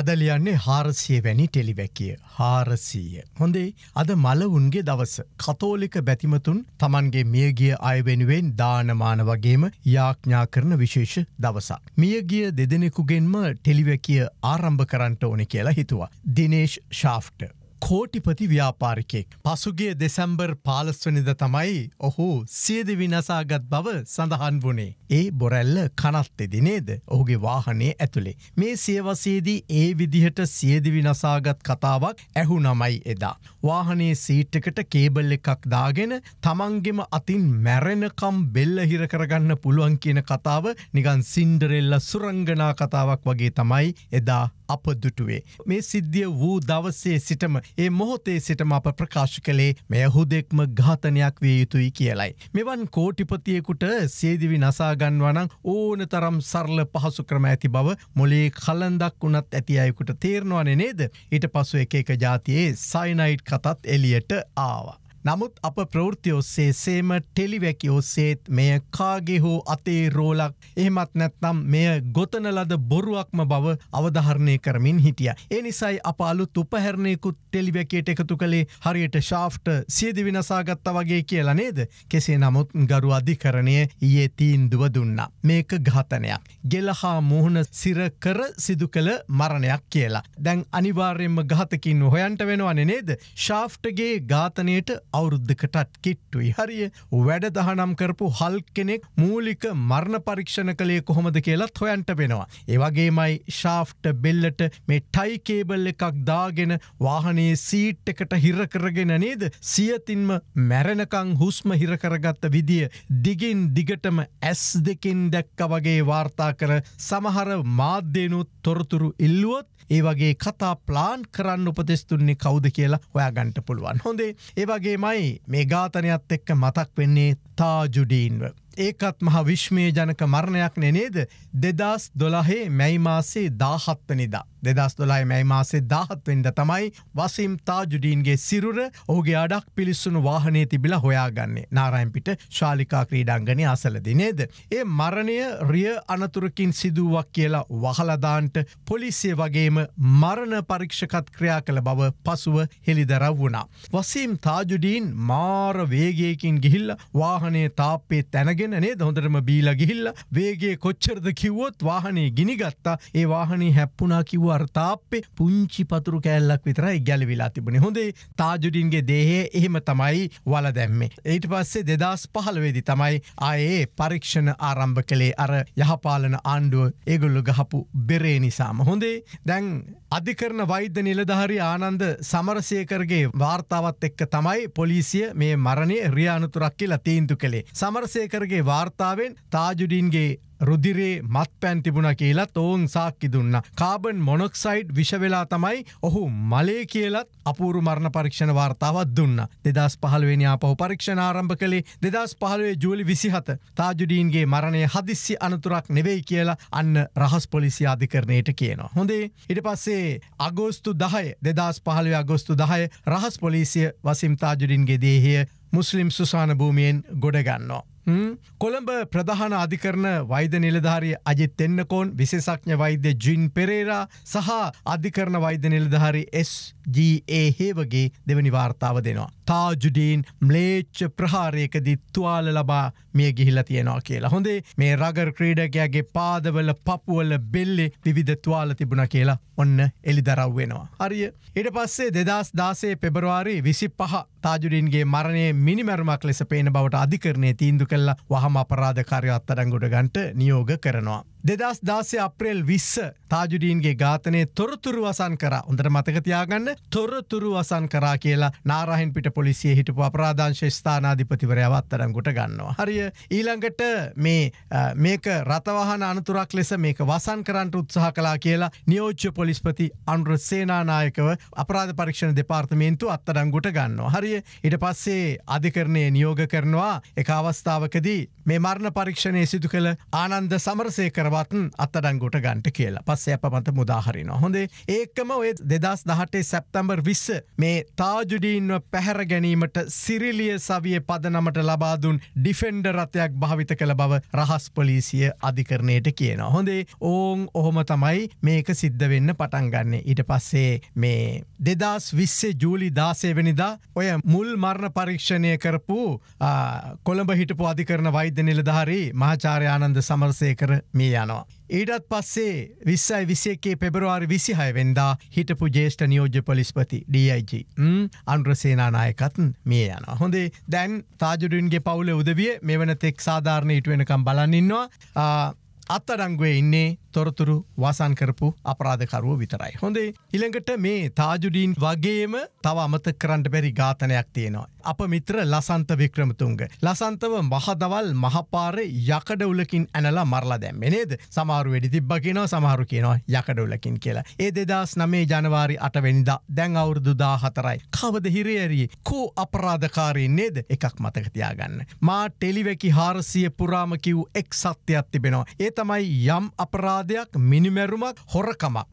අදලියන්නේ හාරසිය වැනි ටෙලිවැකිය හාරසීය. හොඳේ අද මලවුන්ගේ දවස. කතෝලික බැතිමතුන් තමන්ගේ මියගිය අයවෙනුවෙන් දානමාන වගේම යාඥා කරන විශේෂ දවසා. මියගිය දෙදෙනෙකුගෙන්ම ටෙලිවැකිය ආරම්භ කරන්නට ඕනෙ කියලා හිතුවා. දිනේශ් ශාෆ්ට. කෝටිපති ව්‍යාපාරිකෙක්. පසුගේ දෙසැම්බර් පාලස්වනිද තමයි ඔහු සියදිවි නසාගත් බව සඳහන් වුණේ. ඒ බොරැල්ල කනත්තෙදි නේද ඔහුගේ වාහනේ ඇතුළේ. මේ සියවසේදී ඒ විදිහට සියදිවි නසාගත් කතාවක් ඇහු නමයි එදා. වාහනේ සීට්ටකට කේබල් එකක් දාගෙන තමන්ගෙම අතින් මැරෙනකම් බෙල්ල හිර කරගන්න පුළුවන් කියන කතාව නිගන් සින්ඩරෙල්ල සුරංගනා කතාවක් වගේ තමයි එදා අප දුටුවේ. මේ සිද්ධිය වූ දවසේ සිටම ඒ මොහොතේ සිටම අප ප්‍රකාශ කළේ මෙය හුදෙක්ම ඝාතනයක් විය යුතුයි කියලයි. මෙවන් කෝටිපතියෙකුට සේදිවි නසාගන්වනං ඕන තරම් සරල පහසු ක්‍රම ඇති බව මොලේ කලන්දක් වනත් ඇති අයකුට තේරණවානේ නේද. ඊට පසු එක එක ජාතියේ සයිනයිට් කතත් එලියට ආවා. නමුත් අප ප්‍රෘති ඔස්සේ සේම ටෙලිවැකි ඔස්සේත් මෙය කාගේ හෝ අතේ රෝලක් එහෙමත් නැත්නම් මෙය ගොතනලද බොරුවක්ම බව අවධහරණය කරමින් හිටිය. ඒ නිසයි අප අලුත් උපහැරණයකුත් ටෙලිවැකේට එකතු කළේ හරියට ශාෆ්ට සියදි විනසාගත්ත වගේ කියලා නේද කෙසේ නමුත් ගරු අධිකරණය ඒ තීන්දුව දුන්නා. මේක ඝාතනයක්. ගෙලහා මුහුණ සිරකර සිදු කළ මරණයක් කියලා. දැන් අනිවාර්යෙන්ම ගාතකින් හොයන්ට වෙනවන නේද. ශාෆ්ටගේ ඝාතනයට අවුරුද්ධකටත් කිට්ටුයි හරිය වැඩ දහනම් කරපු හල් කෙනෙක් මූලික මරණ පරීක්ෂණ කළේ කොහොමද කියලත් හොයන්ට වෙනවා. ඒවගේමයි ශාෆ්ට බෙල්ලට මේ ටයිකේබල් එකක් දාගෙන වාහනේ සීට් එකට හිරකරගෙන නේද සියතින්ම මැරණකං හුස්ම හිරකරගත්ත විදිිය දිගින් දිගටම ඇස් දෙකින් දැක්ක වගේ වාර්තා කර සමහර මාධ්‍යනුත් තොරතුරු ඉල්ලුවොත් ඒ වගේ කතා ප්ලාන් කරන්න උපදෙස්තුන්නේ කවුද කියලා ඔයාගන්ට පුළුවන් හොඳේ ඒවගේ විශේෂයෙන්මයි මේ ඝාතනයත් එක්ක මතක් වෙන්නේ තාජුඩීන්ව. ඒකත් මහ විශ්මය ජනක මරණයක් නෙනේද දෙදස් දොලහේ මැයි මාසේ දාහත්වනිදා. දෙදස් දොලායි මැයි මාසේ දාහත්වෙන්ද තමයි වසීම් තාජුඩීන්ගේ සිරුර ඔහුගේ අඩක් පිළිස්සුණු වාහනේ තිබිල හොයාගන්නේ නාරයිම්පිට ශාලිකා ක්‍රීඩංගනය අසලදි නේද. ඒ මරණය රිය අනතුරකින් සිදුවක් කියලා වහලදාන්ට පොලිසිය වගේම මරණ පරීක්ෂකත් ක්‍රියා කළ බව පසුව හෙළිදරව් වුණා. වසීම් තාජුඩීන් මාර වේගයකින් ගිහිල්ල වාහනේ තාපේ තැනග කරගෙන නේ හොඳටම බීලා ගිහිල්ල වේගේ කොච්චරද කිව්වොත් වාහනේ ගිනිගත්තා ඒ වාහනේ හැප්පුනා කිව් අර්තාප්පේ පුංචි පතුරු කෑල්ලක් විතරයි ගැල වෙලා තිබුණ හොඳේ තාජුඩින්ගේ දේහය එහෙම තමයි වල දැම්මේ. ඒට පස්සේ දෙදස් පහලවේදි තමයි ආයේ පරීක්ෂණ ආරම්භ කළේ අර යහපාලන ආණ්ඩුව ඒගොල්ලු ගහපු බෙරේ නිසාම හොඳේ දැන් අධිකරන වෛද්‍ය නිලධහරි ආනන්ද සමරසයකරගේ වාර්තාවත් එක්ක තමයි පොලිසිය මේ මරණය රියානුතුරක් කියලා තීන්දු කළේ. සමරසයකරගේ සමගගේ වාර්තාවෙන් තාජුඩින්ගේ රුදිරේ මත් පැන් තිබුණ කියලත් ඔවුන් සාක්කි දුන්න. කාබන් මොනොක්සයිඩ් විෂවෙලා තමයි ඔහු මලේ කියලත් අපූරු මරණ පරීක්ෂණ වාර්තාවත් දුන්න. දෙදස් පහළුවෙනි අපහු පරීක්ෂණ ආරම්භ කළේ දෙදස් පහළුවේ ජූලි විසිහත තාජුඩීන්ගේ මරණය හදිස්සි අනතුරක් නෙවෙයි කියලා අන්න රහස් පොලිසි අධිකරණයට කියනවා. හොඳේ ඉට පස්සේ අගෝස්තු දහය දෙදස් පහළුව අගෝස්තු දහය රහස් පොලිසිය වසිම් තාජුඩින්ගේ දේහය මුස්ලිම් සුසාන භූමියෙන් ගොඩගන්නවා. කොළඹ ප්‍රධාන අධිකරන වෛද නිලධාරී අජිත් තෙන්නකෝන් විශේෂක්ඥ වෛද්‍ය ජින් පෙරේරා සහ අධිකරන වෛද්‍ය නිලධාරී SGA හේවගේ දෙවනි වාර්තාව දෙනවා. තාජුඩීන් ම්ලේච්ච ප්‍රහාරයකදි තුවාල ලබා මිය ගිහිල තියෙනවා කියලා. හොඳේ මේ රගර් ක්‍රීඩකයාගේ පාදවල පපුුවල බෙල්ලෙ විවිධ තුවාල තිබුණ කියලා ඔන්න එලි දරව්වෙනවා. හරිය. ඉට පස්සේ දෙදස් දාසේ පෙබරවාරි විසි පහ තාජුඩින්ගේ මරණය මිනිමැරමක් ලෙස පේන බවට අධිකරණය තීන්දු කල්ලා වහම අපරාධකාරය අත්තරංගොඩ ගන්ට නියෝග කරනවා. දෙදස් දාසය අප්‍රේල් විස්ස තාජුඩීන්ගේ ඝාතනය තොරතුරු වසන් කර උඳට මතකතියාගන්න තොරතුරු වසන් කරා කියලා නාරහින් පිට පොලිසිය හිටපු අපරාධංශ ස්ථානාධිපතිවරයා අත්තරම් ගොට ගන්නවා. හරිය ඊළඟට මේ මේක රතවාහන අනතුරක් ලෙස මේක වසන් කරන්ට උත්සාහ කලා කියලා නියෝච්ච පොලිස්පති අන්ුර සේනානායකව අපරාධ පරීක්ෂණ දෙපාර්තමේන්තු අත්තරම් ගොට ගන්නවා. හරිය ඉට පස්සේ අධිකරණය නියෝග කරනවා එක අවස්ථාවකදී මේ මරණ පරීක්ෂණය සිදු කළ ආනන්ද සමරසය කර කරවත්න් අත්තරන් ගොට ගන්ට කියලා පස්සේ අපමත මුදාහරින හොඳේ ඒකම ඔය දෙදස් දහටේ සැප්තම්බර් විස්ස මේ තාජුඩීන්ව පැහැර ගැනීමට සිරිලිය සවිය පදනමට ලබාදුන් ඩිෆෙන්ඩ රථයක් භාවිත කළ බව රහස් පොලිසිය අධිකරණයට කියන හොඳේ ඕන් ඔහොම තමයි මේක සිද්ධ වෙන්න පටන්ගන්න ඊට පස්සේ මේ දෙදස් විස්සේ ජූලි දාසේවනිදා ඔය මුල් මරණ පරීක්ෂණය කරපු කොළඹ හිටපු අධිකරන වෛද්‍ය නිලධාරී මහාචාරයානන්ද සමර්සය කර මේ යනවා. ඊටත් පස්සේ විස්සයි විසේකේ පෙබරවාරි විසිහයවෙන්දා හිටපු ජේෂ්ට නියෝජ්‍ය පොලිස්පති DIG අන්ුරසේනානායකතන් මේ යන. හොඳේ දැන් තාජුඩුන්ගේ පවුල උදවිය මෙවන තෙක් සාධාරණ ඉටුවෙනකම් බලන්නන්නවා අත්තඩංගුවේ ඉන්නේ තොරතුරු වාසන් කරපු අපරාධකරුව විතරයි. හොඳේ ඉළඟට මේ තාජුඩීන් වගේම තව අමත කරන්න බැරි ඝාතනයක් තියෙනවා. අප මිත්‍ර ලසන්ත වික්‍රමතුන්ග. ලසන්තව මහදවල් මහපාර යකඩවුලකින් ඇනලා මරලා දැම්මනේද සමාරු වැඩි තිබ්බගෙනවා සමහරු කියනවා යකඩවුලකින් කියලා. ඒ දෙදස් නමේ ජනවාරි අටවෙනිදා දැන් අවුරුදුදා හතරයි. කවද හිරේඇරී කෝ අපරාධකාරී නේද එකක් මතකතියාගන්න. මා ටෙලිවැකි හාරසිය පුරාම කිව් එක් සත්‍යයක් තිබෙනවා. ඒ තමයි යම් අපරාධ අපරාධයක් මිනිමැරුමක් හොරකමක්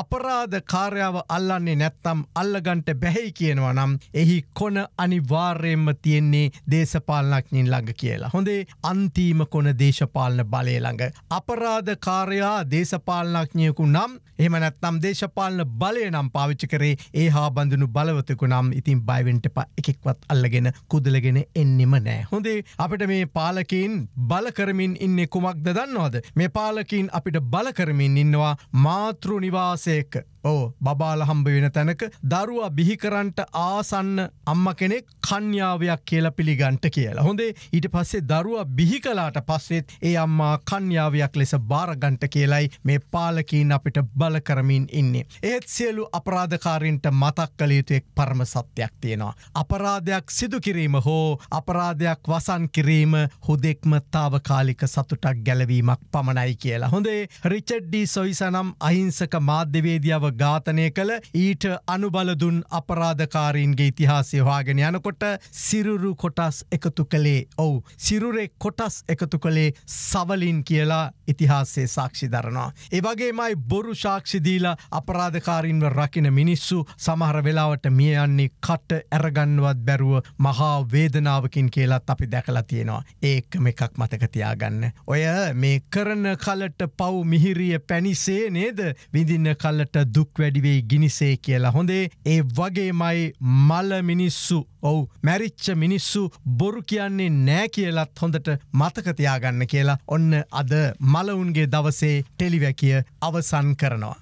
අපරාධ කාර්යාව අල්ලන්නේ නැත්තම් අල්ලගන්ට බැහැයි කියනවා නම් එහි කොන අනිවාර්යෙන්ම තියෙන්නේ දේශපාලනක්නින් ළඟ කියලා. හොඳේ අන්තිම කොන දේශපාලන බලය ළඟ. අපරාධ කාරයා දේශපාලනක්ඥයකු නම් එම නැත්නම් දේශපාලන බලය නම් පාවිච්චි කරේ ඒ හා බඳුනු බලවතකු නම් ඉතින් බයිවෙන්ට ප එකෙක්වත් අල්ලගෙන කුදලගෙන එන්නෙම නෑ. හොඳේ අපට මේ පාලකින් බලකරමින් ඉන්න කුමක් දන්නවාද. මේ පාලකින් අපිට බලකරමින් ඉන්නවා මාතෘ නිවාස වහන්සේ එක්ක ඕ බබාල හම්බ වෙන තැනක දරුවා බිහිකරන්ට ආසන්න අම්ම කෙනෙක් කන්්‍යාවයක් කියල පිළිගන්ට කියලා. හොඳේ ඊට පස්සේ දරුවා බිහිකලාට පස්සෙත් ඒ අම්මා කන්්‍යාවයක් ලෙස බාරගන්ට කියලයි මේ පාලකීන් අපිට බල කරමින් ඉන්නේ. ඒත් සියලු අපරාධකාරින්ට මතක් කළ යුතුයෙක් පරම සත්‍යයක් තියෙනවා. අපරාධයක් සිදුකිරීම හෝ අපරාධයක් වසන් කිරීම හුදෙක්ම තාවකාලික සතුටක් ගැලවීමක් පමණයි කියලා. හොඳේ රිචඩ්ඩී සොයිසනම් අහිංසක මාධ්‍යවේදියාව ඝාතනය කළ ඊට අනුබලදුන් අපරාධකාරීන්ගේ ඉතිහාසය හවාගෙන යනකොට සිරුරු කොටස් එකතු කළේ ඔවු සිරුරේ කොටස් එකතු කළේ සවලින් කියලා ඉතිහාසේ සාක්ෂි දරනවා. ඒවගේමයි බොරු ශාක්ෂිදීලා අපරාධකාරීන්ව රකින මිනිස්සු සමහර වෙලාවට මියයන්නේ කට ඇරගන්නවත් බැරුව මහා වේදනාවකින් කියලත් අපි දැකලා තියෙනවා ඒකම එකක් මතකතියාගන්න. ඔය මේ කරන කලට පව් මිහිරිය පැනිසේ නේද විඳින්න කල්ලට දු දුක්වැඩිවෙයි ගිනිසේ කියලා හොඳේ ඒ වගේමයි මල මිනිස්සු ඔවු මැරිච්ච මිනිස්සු බොරු කියන්නේ නෑ කියලත් හොඳට මතකතියාගන්න කියලා ඔන්න අද මලවුන්ගේ දවසේ ටෙලිවැකිය අවසන් කරනවා.